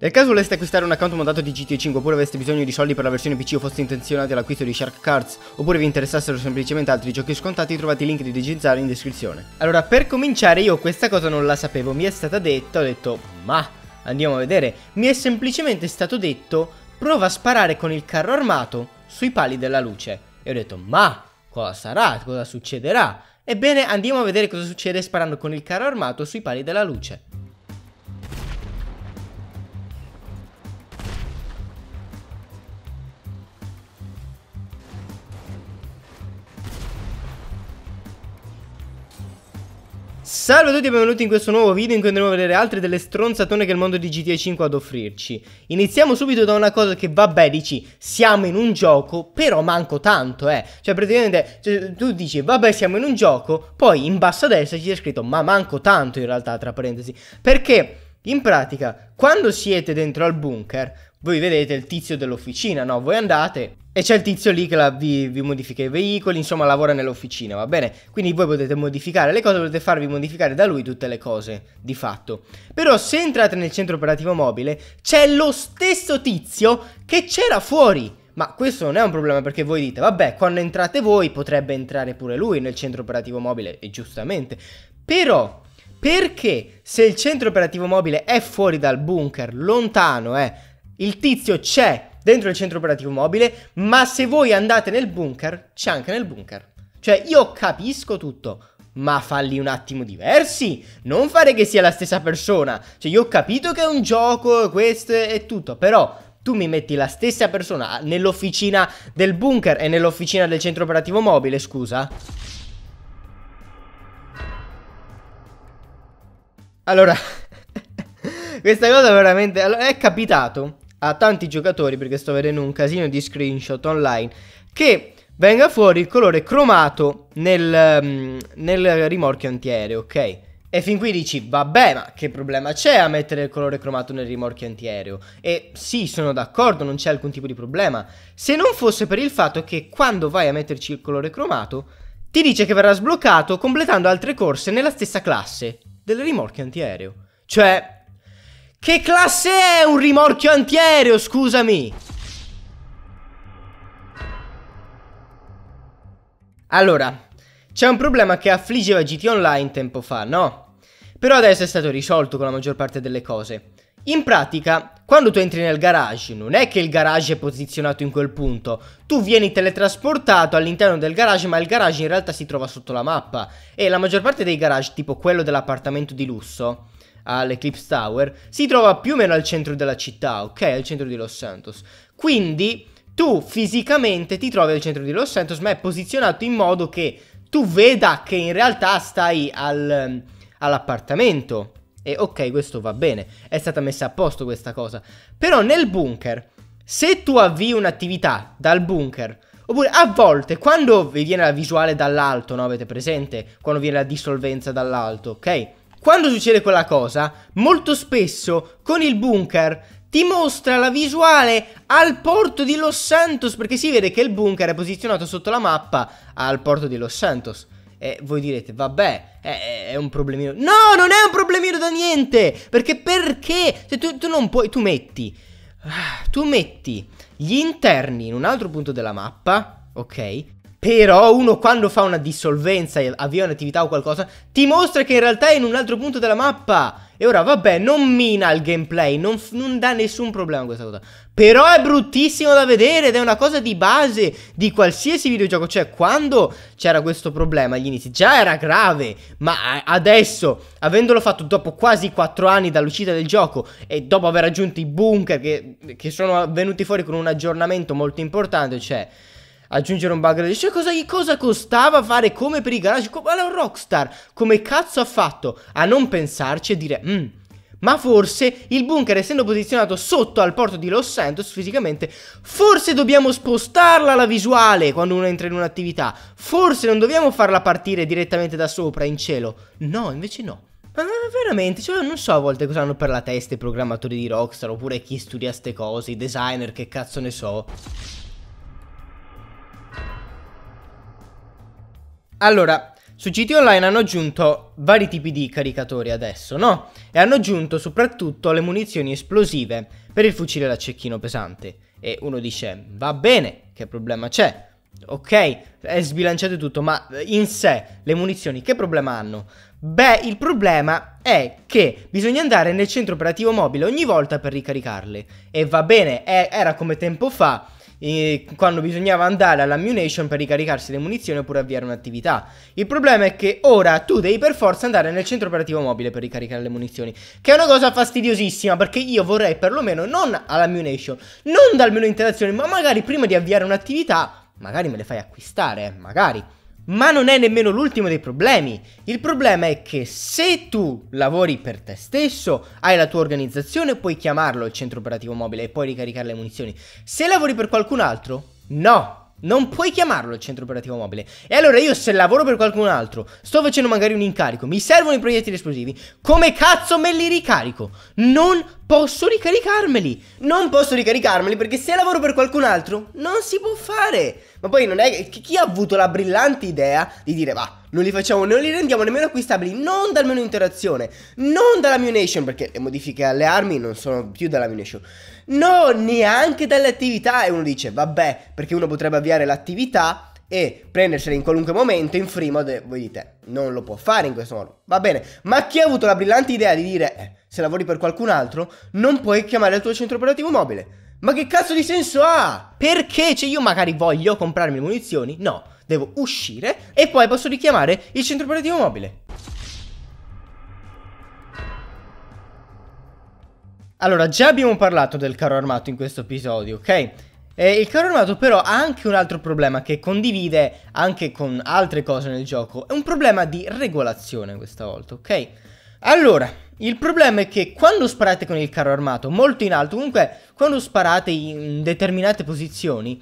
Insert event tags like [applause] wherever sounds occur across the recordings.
Nel caso voleste acquistare un account montato di GTA 5 oppure aveste bisogno di soldi per la versione PC o foste intenzionati all'acquisto di Shark Cards oppure vi interessassero semplicemente altri giochi scontati trovate i link di digitare in descrizione. Allora per cominciare io questa cosa non la sapevo, mi è stata detta, ho detto ma andiamo a vedere, mi è semplicemente stato detto prova a sparare con il carro armato sui pali della luce e ho detto ma cosa sarà, cosa succederà? Ebbene andiamo a vedere cosa succede sparando con il carro armato sui pali della luce. Salve a tutti e benvenuti in questo nuovo video in cui andremo a vedere altre delle stronzatone che il mondo di GTA 5 ha ad offrirci Iniziamo subito da una cosa che vabbè dici siamo in un gioco però manco tanto eh Cioè praticamente cioè, tu dici vabbè siamo in un gioco poi in basso a destra c'è scritto ma manco tanto in realtà tra parentesi Perché in pratica quando siete dentro al bunker voi vedete il tizio dell'officina no voi andate e c'è il tizio lì che la, vi, vi, modifica i veicoli, insomma lavora nell'officina, va bene? Quindi voi potete modificare le cose, potete farvi modificare da lui tutte le cose, di fatto. Però se entrate nel centro operativo mobile, c'è lo stesso tizio che c'era fuori. Ma questo non è un problema perché voi dite, vabbè, quando entrate voi potrebbe entrare pure lui nel centro operativo mobile, e giustamente. Però, perché se il centro operativo mobile è fuori dal bunker, lontano, eh, il tizio c'è dentro il centro operativo mobile, ma se voi andate nel bunker, c'è anche nel bunker. Cioè, io capisco tutto, ma falli un attimo diversi. Non fare che sia la stessa persona. Cioè, io ho capito che è un gioco, questo e tutto, però. Tu mi metti la stessa persona nell'officina del bunker e nell'officina del centro operativo mobile, scusa. Allora, [laughs] questa cosa veramente... Allora, è capitato a tanti giocatori, perché sto vedendo un casino di screenshot online, che venga fuori il colore cromato nel, mm, nel rimorchio antiaereo, ok? E fin qui dici, vabbè, ma che problema c'è a mettere il colore cromato nel rimorchio antiaereo? E sì, sono d'accordo, non c'è alcun tipo di problema. Se non fosse per il fatto che quando vai a metterci il colore cromato, ti dice che verrà sbloccato completando altre corse nella stessa classe del rimorchio antiaereo. Cioè, che classe è un rimorchio antiaereo, scusami? Allora, c'è un problema che affliggeva GT Online tempo fa, no? Però adesso è stato risolto con la maggior parte delle cose. In pratica, quando tu entri nel garage, non è che il garage è posizionato in quel punto, tu vieni teletrasportato all'interno del garage, ma il garage in realtà si trova sotto la mappa e la maggior parte dei garage, tipo quello dell'appartamento di lusso, all'Eclipse Tower, si trova più o meno al centro della città, ok? Al centro di Los Santos. Quindi tu fisicamente ti trovi al centro di Los Santos, ma è posizionato in modo che tu veda che in realtà stai al, ehm, all'appartamento. E ok, questo va bene, è stata messa a posto questa cosa. Però nel bunker, se tu avvii un'attività dal bunker, Oppure a volte quando vi viene la visuale dall'alto, no? Avete presente? Quando viene la dissolvenza dall'alto, ok? Quando succede quella cosa, molto spesso con il bunker ti mostra la visuale al porto di Los Santos perché si vede che il bunker è posizionato sotto la mappa al porto di Los Santos. E voi direte, vabbè, è, è un problemino. No, non è un problemino da niente! Perché perché? Se tu, tu non puoi, tu metti, ah, tu metti gli interni in un altro punto della mappa, ok? Però uno quando fa una dissolvenza, e avvia un'attività o qualcosa, ti mostra che in realtà è in un altro punto della mappa. E ora vabbè, non mina il gameplay, non, non dà nessun problema questa cosa. Però è bruttissimo da vedere ed è una cosa di base di qualsiasi videogioco. Cioè, quando c'era questo problema agli inizi, già era grave, ma adesso, avendolo fatto dopo quasi 4 anni dall'uscita del gioco e dopo aver aggiunto i bunker che, che sono venuti fuori con un aggiornamento molto importante, cioè aggiungere un bug cioè cosa, cosa costava fare come per i garage come un Rockstar come cazzo ha fatto a non pensarci e dire mm, ma forse il bunker essendo posizionato sotto al porto di Los Santos fisicamente forse dobbiamo spostarla la visuale quando uno entra in un'attività forse non dobbiamo farla partire direttamente da sopra in cielo no invece no ma veramente, cioè, non so a volte cosa hanno per la testa i programmatori di Rockstar, oppure chi studia ste cose, i designer, che cazzo ne so. Allora, su GT Online hanno aggiunto vari tipi di caricatori adesso, no? E hanno aggiunto soprattutto le munizioni esplosive per il fucile da cecchino pesante. E uno dice, va bene, che problema c'è? Ok, è sbilanciato tutto, ma in sé le munizioni che problema hanno? Beh, il problema è che bisogna andare nel centro operativo mobile ogni volta per ricaricarle. E va bene, è, era come tempo fa, quando bisognava andare all'ammunition per ricaricarsi le munizioni oppure avviare un'attività. Il problema è che ora tu devi per forza andare nel centro operativo mobile per ricaricare le munizioni, che è una cosa fastidiosissima perché io vorrei perlomeno non all'ammunition, non dal menu interazione, ma magari prima di avviare un'attività, magari me le fai acquistare, magari. Ma non è nemmeno l'ultimo dei problemi. Il problema è che se tu lavori per te stesso, hai la tua organizzazione, puoi chiamarlo il centro operativo mobile e poi ricaricare le munizioni. Se lavori per qualcun altro, no. Non puoi chiamarlo il centro operativo mobile. E allora io se lavoro per qualcun altro, sto facendo magari un incarico, mi servono i proiettili esplosivi, come cazzo me li ricarico? Non posso ricaricarmeli. Non posso ricaricarmeli perché se lavoro per qualcun altro non si può fare. Ma poi non è che chi ha avuto la brillante idea di dire va, non li facciamo, non li rendiamo nemmeno acquistabili, non dal menu interazione, non dalla munition, perché le modifiche alle armi non sono più dalla munition, no, neanche dalle attività. E uno dice, vabbè, perché uno potrebbe avviare l'attività e prendersela in qualunque momento in free mode, voi dite, non lo può fare in questo modo, va bene, ma chi ha avuto la brillante idea di dire, eh, se lavori per qualcun altro, non puoi chiamare il tuo centro operativo mobile. Ma che cazzo di senso ha? Perché? Cioè io magari voglio comprarmi le munizioni? No, devo uscire e poi posso richiamare il centro operativo mobile. Allora, già abbiamo parlato del carro armato in questo episodio, ok? Eh, il carro armato però ha anche un altro problema che condivide anche con altre cose nel gioco. È un problema di regolazione questa volta, ok? Allora, il problema è che quando sparate con il carro armato molto in alto, comunque quando sparate in determinate posizioni,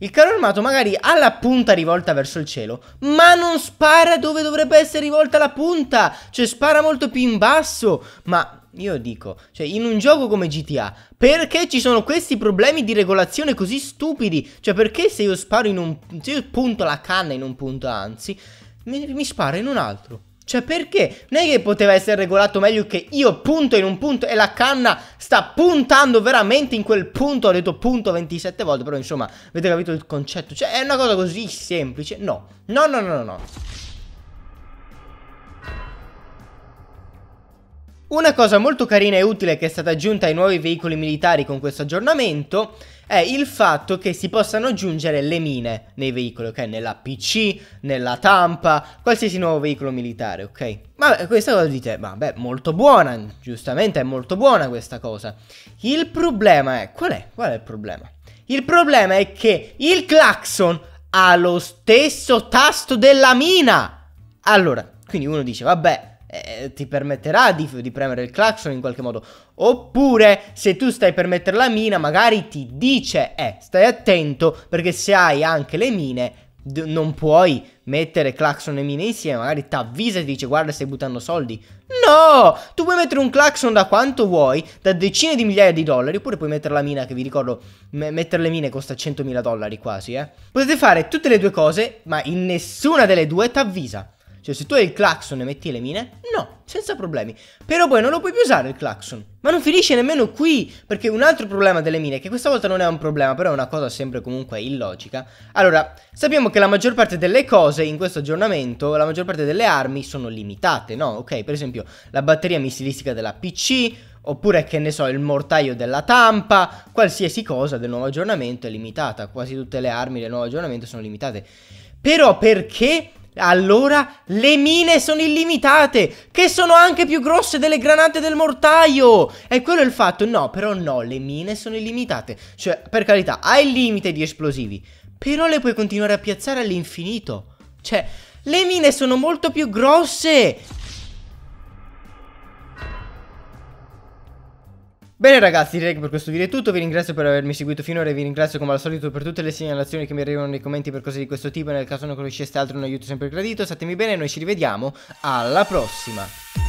il carro armato magari ha la punta rivolta verso il cielo, ma non spara dove dovrebbe essere rivolta la punta, cioè spara molto più in basso, ma io dico, cioè in un gioco come GTA, perché ci sono questi problemi di regolazione così stupidi? Cioè perché se io sparo in un... se io punto la canna in un punto, anzi, mi, mi spara in un altro? Cioè perché? Non è che poteva essere regolato meglio che io punto in un punto e la canna sta puntando veramente in quel punto, ho detto punto 27 volte, però insomma avete capito il concetto. Cioè è una cosa così semplice? No, no, no, no, no. no. Una cosa molto carina e utile che è stata aggiunta ai nuovi veicoli militari con questo aggiornamento è il fatto che si possano aggiungere le mine nei veicoli, ok? Nella PC, nella Tampa, qualsiasi nuovo veicolo militare, ok? Ma questa cosa dite, vabbè, molto buona, giustamente è molto buona questa cosa. Il problema è, qual è? Qual è il problema? Il problema è che il clacson ha lo stesso tasto della mina! Allora, quindi uno dice, vabbè, eh, ti permetterà di, di, premere il clacson in qualche modo. Oppure se tu stai per mettere la mina, magari ti dice, eh, stai attento perché se hai anche le mine, non puoi mettere clacson e mine insieme, magari ti avvisa e ti dice guarda stai buttando soldi. No! Tu puoi mettere un clacson da quanto vuoi, da decine di migliaia di dollari, oppure puoi mettere la mina che vi ricordo, mettere le mine costa 100.000 dollari quasi, eh. Potete fare tutte le due cose, ma in nessuna delle due ti avvisa. Cioè se tu hai il clacson e metti le mine, no, senza problemi. Però poi non lo puoi più usare il clacson. Ma non finisce nemmeno qui, perché un altro problema delle mine, che questa volta non è un problema, però è una cosa sempre comunque illogica. Allora, sappiamo che la maggior parte delle cose in questo aggiornamento, la maggior parte delle armi sono limitate, no? Ok, per esempio la batteria missilistica della PC, oppure che ne so, il mortaio della tampa, qualsiasi cosa del nuovo aggiornamento è limitata, quasi tutte le armi del nuovo aggiornamento sono limitate. Però perché allora le mine sono illimitate, che sono anche più grosse delle granate del mortaio. E quello è il fatto. No, però no, le mine sono illimitate. Cioè, per carità, hai il limite di esplosivi, però le puoi continuare a piazzare all'infinito. Cioè, le mine sono molto più grosse. Bene ragazzi, direi che per questo video è tutto, vi ringrazio per avermi seguito finora e vi ringrazio come al solito per tutte le segnalazioni che mi arrivano nei commenti per cose di questo tipo, nel caso non conosceste altro un aiuto sempre gradito, statemi bene e noi ci rivediamo alla prossima!